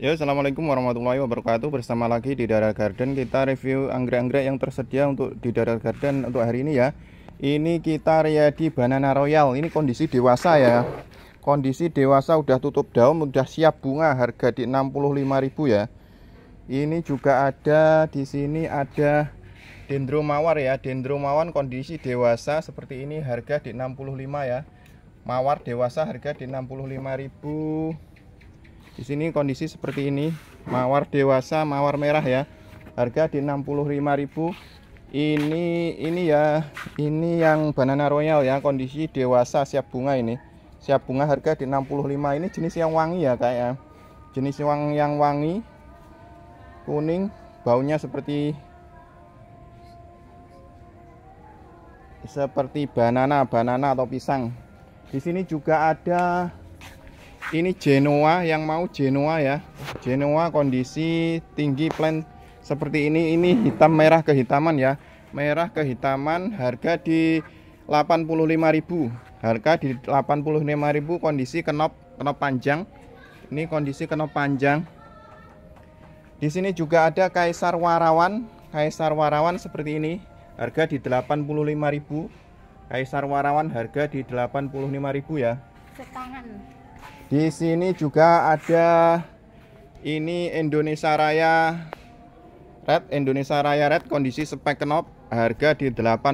Ya, assalamualaikum warahmatullahi wabarakatuh. Bersama lagi di Dara Garden kita review anggrek-anggrek yang tersedia untuk di Dara Garden untuk hari ini ya. Ini kita di banana royal. Ini kondisi dewasa ya. Kondisi dewasa udah tutup daun, udah siap bunga. Harga di 65.000 ya. Ini juga ada di sini ada dendro mawar ya. Dendro mawar kondisi dewasa seperti ini harga di 65 ya. Mawar dewasa harga di 65.000 di sini kondisi seperti ini, mawar dewasa, mawar merah ya. Harga di 65.000. Ini ini ya, ini yang banana royal ya, kondisi dewasa siap bunga ini. Siap bunga harga di 65. Ini jenis yang wangi ya, Kak ya. Jenis yang yang wangi kuning, baunya seperti seperti banana, banana atau pisang. Di sini juga ada ini Genoa yang mau Genoa ya Genoa kondisi tinggi plan seperti ini ini hitam merah kehitaman ya merah kehitaman harga di 85.000 harga di 85.000 kondisi kenop kenop panjang ini kondisi kenop panjang di sini juga ada Kaisar Warawan Kaisar Warawan seperti ini harga di 85.000 Kaisar Warawan harga di 85.000 ya setangan di sini juga ada ini Indonesia Raya Red Indonesia Raya Red kondisi spek knob harga di 85.000.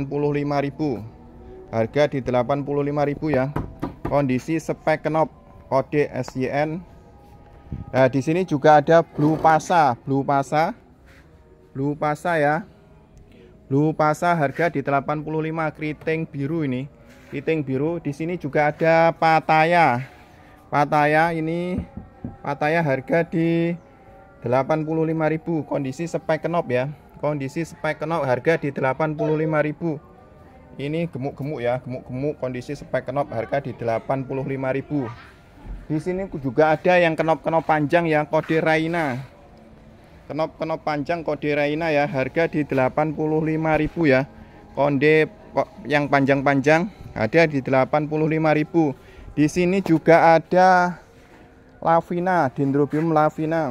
Harga di 85.000 ya. Kondisi spek knob kode SYN. Nah, di sini juga ada Blue Pasa, Blue Pasa. Blue Pasa ya. Blue Pasa harga di 85 keriting biru ini. Keriting biru di sini juga ada Pataya. Pataya ini Pataya harga di 85.000 kondisi spek kenop ya kondisi spek kenop harga di 85.000 ini gemuk-gemuk ya gemuk-gemuk kondisi spek kenop harga di 85.000 di sini juga ada yang kenop-kenop panjang ya kode Raina kenop-kenop panjang kode Raina ya harga di 85.000 ya konde yang panjang-panjang ada di 85.000 di sini juga ada lavina, dendrobium lavina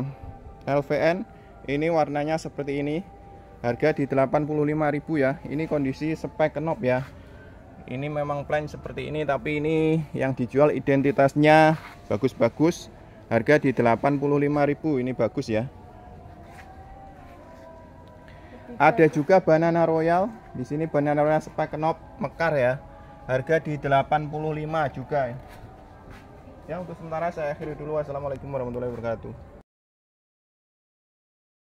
LVN. Ini warnanya seperti ini. Harga di 85.000 ya. Ini kondisi spek knob ya. Ini memang plan seperti ini tapi ini yang dijual identitasnya bagus-bagus. Harga di 85.000. Ini bagus ya. Ada juga banana royal. Di sini banana royal spek knob mekar ya harga di 85 juga ya untuk sementara saya akhiri dulu wassalamualaikum warahmatullahi wabarakatuh